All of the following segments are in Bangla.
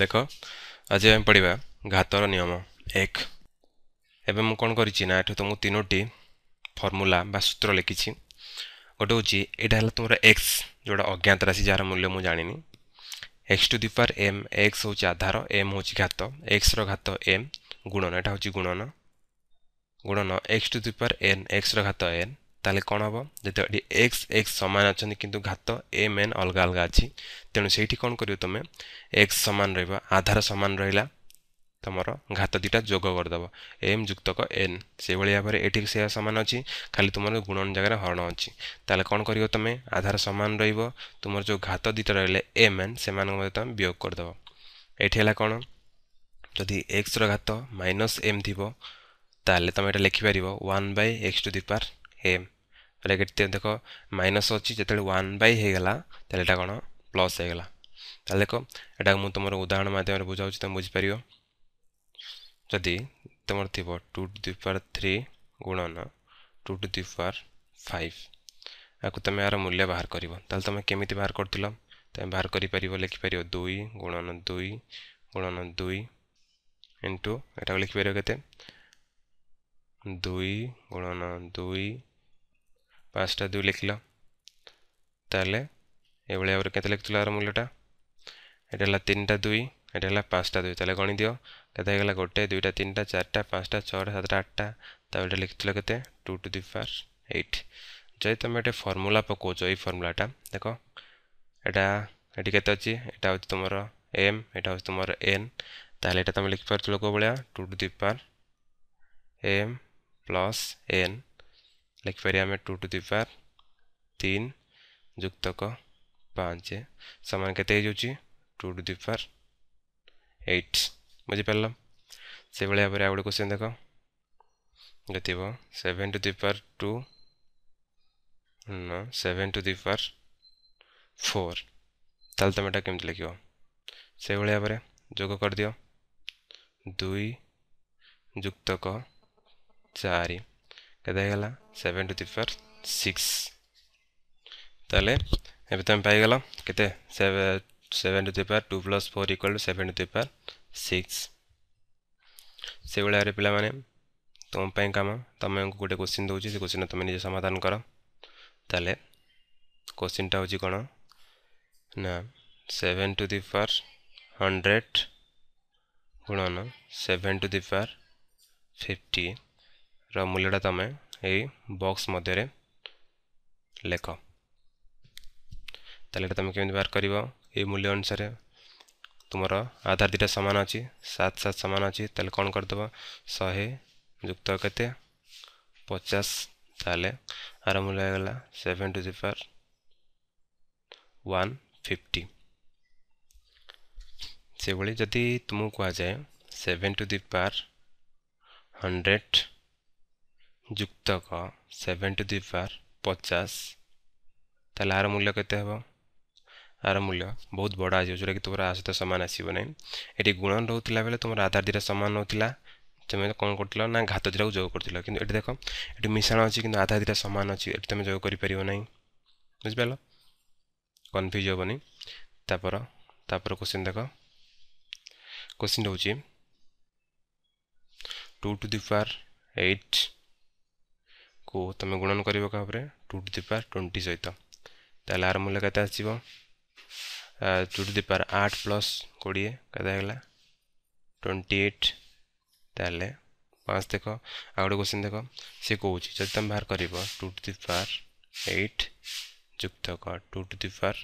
দেখ আজ আমি পড়া ঘাতর নিয়ম এক এবে মু কোণ করেছি না এটি তুমি তিনোটি ফর্মুলা বা সূত্র লিখিছি গোটে হচ্ছে এটা হল তোমার এক্স যেটা অজ্ঞাত রাশি যার মূল্য মু জাঁনি X to the power M X হচ্ছে আধার এম হচ্ছে ঘাত এক্সর ঘাত এম গুণন এটা হচ্ছে গুণন গুণন X to the power N এক্সর ঘাত এন তাহলে କ'ଣ ହେବ ଯେତେବେଳେ ଏକ୍ସ ଏକ୍ସ ସମାନ ଅଛନ୍ତି କିନ୍ତୁ ଘାତ ଏ ମେନ୍ ଅଲଗା ଅଲଗା ଅଛି ତେଣୁ ସେଇଠି କ'ଣ କରିବ ତୁମେ ଏକ୍ସ ସମାନ ରହିବ ଆଧାର ସମାନ ରହିଲା ତୁମର ଘାତ ଦୁଇଟା ଯୋଗ କରିଦେବ ଏମ୍ ଯୁକ୍ତକ ଏନ୍ ସେଭଳି ଭାବରେ ଏଠି ସେୟା ସମାନ ଅଛି ଖାଲି ତୁମର ଗୁଣନ ଜାଗାରେ ହରଣ ଅଛି ତାହେଲେ କ'ଣ କରିବ ତୁମେ ଆଧାର ସମାନ ରହିବ ତୁମର ଯେଉଁ ଘାତ ଦୁଇଟା ରହିଲେ ଏମ୍ ଏନ୍ ସେମାନଙ୍କ ମଧ୍ୟ ତୁମେ ବିୟୋଗ କରିଦେବ ଏଠି ହେଲା କ'ଣ ଯଦି ଏକ୍ସର ଘାତ ମାଇନସ୍ ଏମ୍ ଥିବ ତାହେଲେ ତୁମେ ଏଇଟା ଲେଖିପାରିବ one by X to the power M bracket দেখ মাইনস অছি যেতবে ওয়ান বাই হয়ে গেলা তাহলে এটা কোণ প্লস হয়ে গেলা তাহলে দেখ এটা মু তোমার উদাহরণ মাধ্যমে বুঝাচ্ছি তুমি বুঝিপার যদি তোমার থিব two to the power three গুণন two to the power five আকু তুমি এর মূল্য বাহার করব তাহলে তুমি কেমিতি বাহার করুল তুমি বাহার করে পার লিখিপার দুই গুণন দুই গুণন দুই ইন্টু এটা লিখিপার কেতে দুই গুণন দুই পাঁচটা দুই লিখল তাহলে এভাবে ভাবে কেতে লিখুল আর মূল্যটা এটা হল তিনটা দুই এটা হল পাঁচটা দুই তাহলে গণি দিও কেতে হয়ে গেল গোটে দুইটা তিনটা চারটা পাঁচটা ছটা সাতটা আটটা তাহলে এটা লিখুল কেতে two to the power eight যদি তুমি এটা ফর্মুলা পকাউছ এই ফর্মুলাটা দেখ এটা এটি কেতে অছি এটা হচ্ছে তোমার এম এটা হচ্ছে তোমার এন তাহলে এটা তুমি লিখিপারুল কেউ ভাবে two to the power m plus n लिखिपर आम टू टू दि पार तीन जुक्तक पाँच सामान के two to the power eight बुझिपार से भाई भाव आगे क्वेश्चन देख ये थी seven to the power two seven to the power four ताल तुम यहाँ कमी लिख से भाई भाव में तो कर दि दुई जुक्तक चार कतला सेवेन टू थ्रीफर सिक्स तेल एम पाइल के seven to the power two plus four equal to seven to the power six से भाई पे मैंने तुम्हें कम तुम्हें गोटे क्वेश्चन दूसरी से क्वेश्चन तुम निजे समाधान कर तेल क्वेश्चन टा हो कौन ना सेवेन टू थ्रीफर हंड्रेड गुणन सेवेन टू थ्रीफर फिफ्टी रूल्यटा तुम ये बक्स मध्य लेख तेल तुम कम बाहर कर मूल्य अनुसार तुम आधार दुटा सामान अच्छी सात सात सामान अच्छी तेल कौन करदेव शहे युक्त के पचास तेल आर मूल्य हो गला seven to the power one fifty से भाई जदि तुमको कह जाए seven to the power hundred ଯୁକ୍ତକ ସେଭେନ୍ ଟୁ ଦି ପାୱାର ପଚାଶ ତାହେଲେ ଆର ମୂଲ୍ୟ କେତେ ହେବ ଆର ମୂଲ୍ୟ ବହୁତ ବଡ଼ ଆସିବ ଯେଉଁଟାକି ତୁମର ଆ ସହିତ ସମାନ ଆସିବ ନାହିଁ ଏଠି ଗୁଣ ରହୁଥିଲା ବେଳେ ତୁମର ଆଧାର ଦୁଇଟା ସମାନ ରହୁଥିଲା ତୁମେ କ'ଣ କରୁଥିଲ ନା ଘାତ ଦୁଇଟାକୁ ଯୋଗ କରୁଥିଲ କିନ୍ତୁ ଏଠି ଦେଖ ଏଠି ମିଶାଣ ଅଛି କିନ୍ତୁ ଆଧାର ଦୁଇଟା ସମାନ ଅଛି ଏଠି ତୁମେ ଯୋଗ କରିପାରିବ ନାହିଁ ବୁଝିପାରିଲ କନଫ୍ୟୁଜ୍ ହେବନି ତାପରେ ତାପରେ କୋଶ୍ଚିନ୍ ଦେଖ କୋଶ୍ଚିନ୍ ହେଉଛି two to the power eight କୁ ତୁମେ ଗୁଣନ କରିବ କାହାପରେ two to the power twenty ସହିତ ତାହେଲେ ଆର ମୂଲ୍ୟ କେତେ ଆସିବ ଟୁ ଟୁ ଦି ପାୱାର ଆଠ ପ୍ଲସ୍ କୋଡ଼ିଏ କେତେ ହେଇଗଲା ଟ୍ୱେଣ୍ଟି ଏଇଟ୍ ତାହେଲେ ପାଞ୍ଚ ଦେଖ ଆଉ ଗୋଟେ କ୍ୱେଶ୍ଚିନ୍ ଦେଖ ସେ କହୁଛି ଯଦି ତୁମେ ବାହାର କରିବ two to the power eight ଯୁକ୍ତ କର two to the power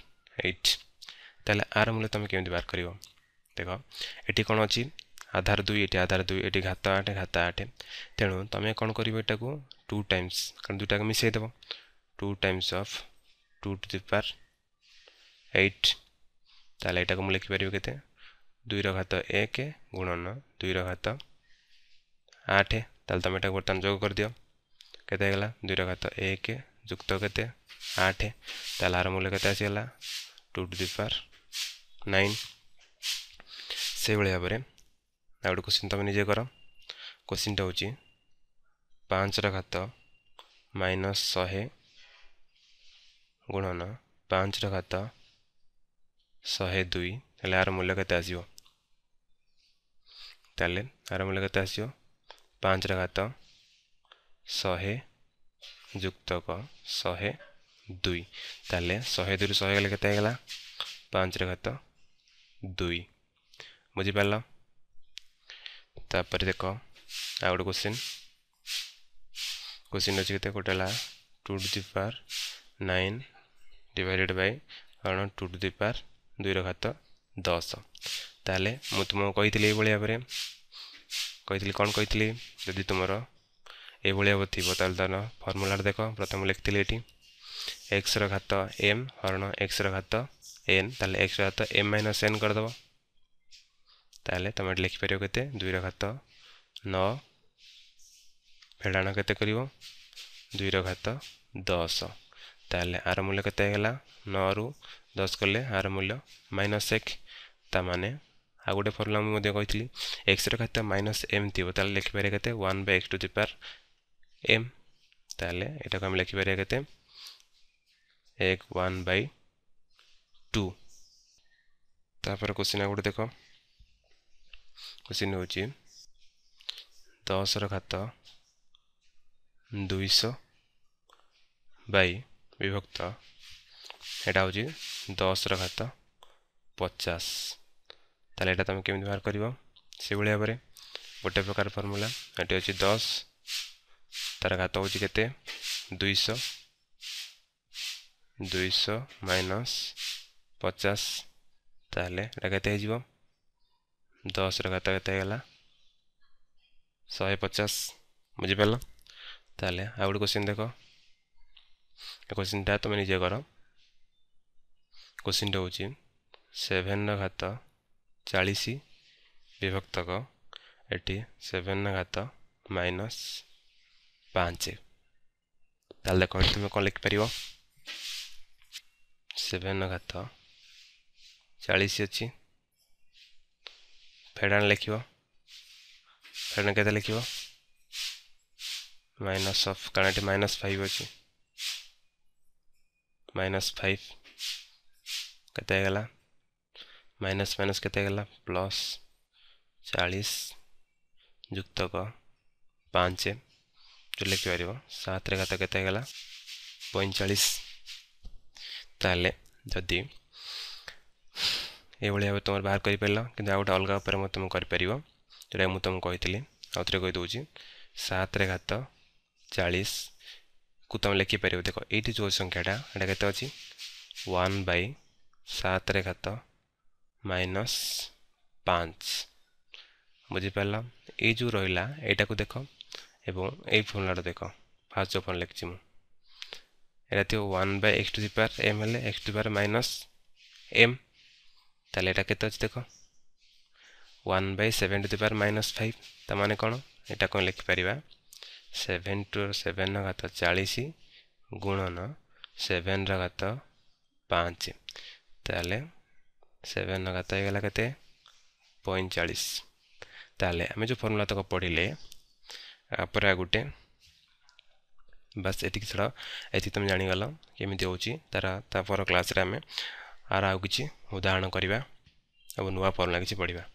eight ତାହେଲେ ଆର ମୂଲ୍ୟ ତୁମେ କେମିତି ବାହାର କରିବ ଦେଖ ଏଠି କ'ଣ ଅଛି আধার দুই এটি আধার দুই এটি ঘাত আঠ ঘাত আঠ তেণু তুমি কম করবে এটা টু টাইমস কারণ দুইটা মিশাই দেব two times of two to the power eight তাহলে এটা মু লিখিপারি কেতে দুইর ঘাত এক গুণন দুইর ঘাত আঠ তাহলে তুমি এটা বর্তমান যোগ করেদিও কেতে হয়ে গেল দুইর ঘাত এক যুক্ত কেতে আঠ তাহলে আর মূল্য কেতে আসিগলা two to the power nine সেইভাবে ভাবে ଆଉ ଗୋଟେ କୋଶ୍ଚିନ୍ ତୁମେ ନିଜେ କର କୋଶ୍ଚିନ୍ଟା ହେଉଛି ପାଞ୍ଚର ଘାତ ମାଇନସ୍ ଶହେ ଗୁଣନ ପାଞ୍ଚର ଘାତ ଶହେ ଦୁଇ ହେଲେ ଏହାର ମୂଲ୍ୟ କେତେ ଆସିବ ତାହେଲେ ଏହାର ମୂଲ୍ୟ କେତେ ଆସିବ ପାଞ୍ଚର ଘାତ ଶହେ ଯୁକ୍ତକ ଶହେ ଦୁଇ ତାହେଲେ ଶହେ ଦୁଇରୁ ଶହେ ହେଲେ କେତେ ହେଇଗଲା ପାଞ୍ଚର ଘାତ ଦୁଇ ବୁଝିପାରିଲ ତାପରେ ଦେଖ ଆଉ ଗୋଟେ କୋଶ୍ଚିନ୍ କୋଶ୍ଚିନ୍ ଅଛି କେତେ ଗୋଟେ ହେଲା two to the power nine divided by କ'ଣ ଟୁ ଟୁ ଦି ପାୱାର ଦୁଇର ଘାତ ଦଶ ତାହେଲେ ମୁଁ ତୁମକୁ କହିଥିଲି ଏଇଭଳି ଭାବରେ କହିଥିଲି କ'ଣ କହିଥିଲି ଯଦି ତୁମର ଏଇଭଳି ଭାବ ଥିବ ତାହେଲେ ତାର ଫର୍ମୁଲାଟା ଦେଖ ପ୍ରଥମେ ଲେଖିଥିଲି ଏଠି ଏକ୍ସର ଘାତ ଏମ୍ ହରଣ ଏକ୍ସର ଘାତ ଏନ୍ ତାହେଲେ ଏକ୍ସର ଘାତ ଏମ୍ ମାଇନସ୍ ଏନ୍ କରିଦେବ ତାହେଲେ ତୁମେ ଲେଖିପାରିବ କେତେ ଦୁଇର ଘାତ ନଅ ଫେଡ଼ାଣ କେତେ କରିବ ଦୁଇର ଘାତ ଦଶ ତାହେଲେ ଆର ମୂଲ୍ୟ କେତେ ହେଇଗଲା ନଅରୁ ଦଶ କଲେ ଆର ମୂଲ୍ୟ ମାଇନସ୍ ଏକ ତା ମାନେ ଆଉ ଗୋଟେ ଫର୍ମୁଲା ମୁଁ ମଧ୍ୟ କହିଥିଲି ଏକ୍ସର ଖାତା ମାଇନସ୍ ଏମ୍ ଥିବ ତାହେଲେ ଲେଖିପାରିବା କେତେ one by X to the power m ତାହେଲେ ଏଟାକୁ ଆମେ ଲେଖିପାରିବା କେତେ ଏକ ୱାନ୍ ବାଇ ଟୁ ତାପରେ କୋଶ୍ଚିନ୍ ଆଉ ଗୋଟେ ଦେଖ क्वेश्चन ହେଉଛି ଦଶର ଘାତ ଦୁଇଶହ ବାଇ ବିଭକ୍ତ ଏଇଟା ହେଉଛି ଦଶର ଘାତ ପଚାଶ ତାହେଲେ ଏଇଟା ତୁମେ କେମିତି ବାହାର କରିବ ସେଭଳି ଭାବରେ ଗୋଟେ ପ୍ରକାର ଫର୍ମୁଲା ଏଠି ଅଛି ଦଶ ତା'ର ଘାତ ହେଉଛି କେତେ ଦୁଇଶହ ଦୁଇଶହ ମାଇନସ୍ ପଚାଶ ତାହେଲେ ଏଇଟା କେତେ ହେଇଯିବ ଦଶର ଘାତ କେତେ ହେଇଗଲା ଶହେ ପଚାଶ ବୁଝିପାରିଲ ତାହେଲେ ଆଉ ଗୋଟେ କୋଶ୍ଚିନ୍ ଦେଖ ଏ କୋଶ୍ଚିନ୍ଟା ତୁମେ ନିଜେ କର କୋଶ୍ଚିନ୍ଟା ହେଉଛି ସେଭେନର ଘାତ ଚାଳିଶ ବିଭକ୍ତକ ଏଠି ସେଭେନର ଘାତ ମାଇନସ୍ ପାଞ୍ଚ ତାହେଲେ ଦେଖ ତୁମେ କ'ଣ ଲେଖିପାରିବ ସେଭେନର ଘାତ ଚାଳିଶ ଅଛି ଫେଡ଼ାଣ ଲେଖିବ ଫେଡ଼ାଣ କେତେ ଲେଖିବ ମାଇନସ୍ ଅଫ୍ କାରଣ ଏଠି ମାଇନସ୍ ଫାଇଭ୍ ଅଛି ମାଇନସ୍ ଫାଇଭ୍ କେତେ ହେଇଗଲା ମାଇନସ୍ ମାଇନସ୍ କେତେ ହେଇଗଲା ପ୍ଲସ୍ ଚାଳିଶ ଯୁକ୍ତକ ପାଞ୍ଚ ଯେଉଁ ଲେଖିପାରିବ ସାତରେ ଘାତ କେତେ ହେଇଗଲା ପଇଁଚାଳିଶ ତାହେଲେ ଯଦି ଏଇଭଳି ଭାବେ ତୁମର ବାହାର କରିପାରିଲ କିନ୍ତୁ ଆଉ ଗୋଟେ ଅଲଗା ଉପାୟରେ ମଧ୍ୟ ତୁମେ କରିପାରିବ ଯେଉଁଟା ମୁଁ ତୁମକୁ କହିଥିଲି ଆଉ ଥରେ କହିଦେଉଛି ସାତରେ ଘାତ ଚାଳିଶ କୁ ତୁମେ ଲେଖିପାରିବ ଦେଖ ଏଇଠି ଯେଉଁ ସଂଖ୍ୟାଟା ଏଇଟା କେତେ ଅଛି ୱାନ୍ ବାଇ ସାତରେ ଘାତ ମାଇନସ୍ ପାଞ୍ଚ ବୁଝିପାରିଲ ଏଇ ଯେଉଁ ରହିଲା ଏଇଟାକୁ ଦେଖ ଏବଂ ଏଇ ଫର୍ମୁଲାଟା ଦେଖ ଫାର୍ଷ୍ଟ ଯେଉଁ ଫର୍ମୁଲା ଲେଖିଛି ମୁଁ ଏଇଟା ଥିବ one by X to the power m ହେଲେ x to power minus m তাহলে এটা কেতে আছে দেখ one by seven to the power minus five তা মানে কোণ এটা কোণ লিখিপারা সেভেন টু সেভেন ঘাত চাশ গুণন সেভেন ঘাত পাঁচ তাহলে সেভেন ঘাত হয়ে কেতে পঁয়চাশ তাহলে আমি যে ফর্মুলা তক পড়লে পরে গোটে বাস এটি ছাড়া এটি তুমি জাগল কেমি হচ্ছে তার তাপর ক্লাসে আমি ଆର ଆଉ କିଛି ଉଦାହରଣ କରିବା ଏବଂ ନୂଆ ଫର୍ମୁଲା କିଛି ପଢ଼ିବା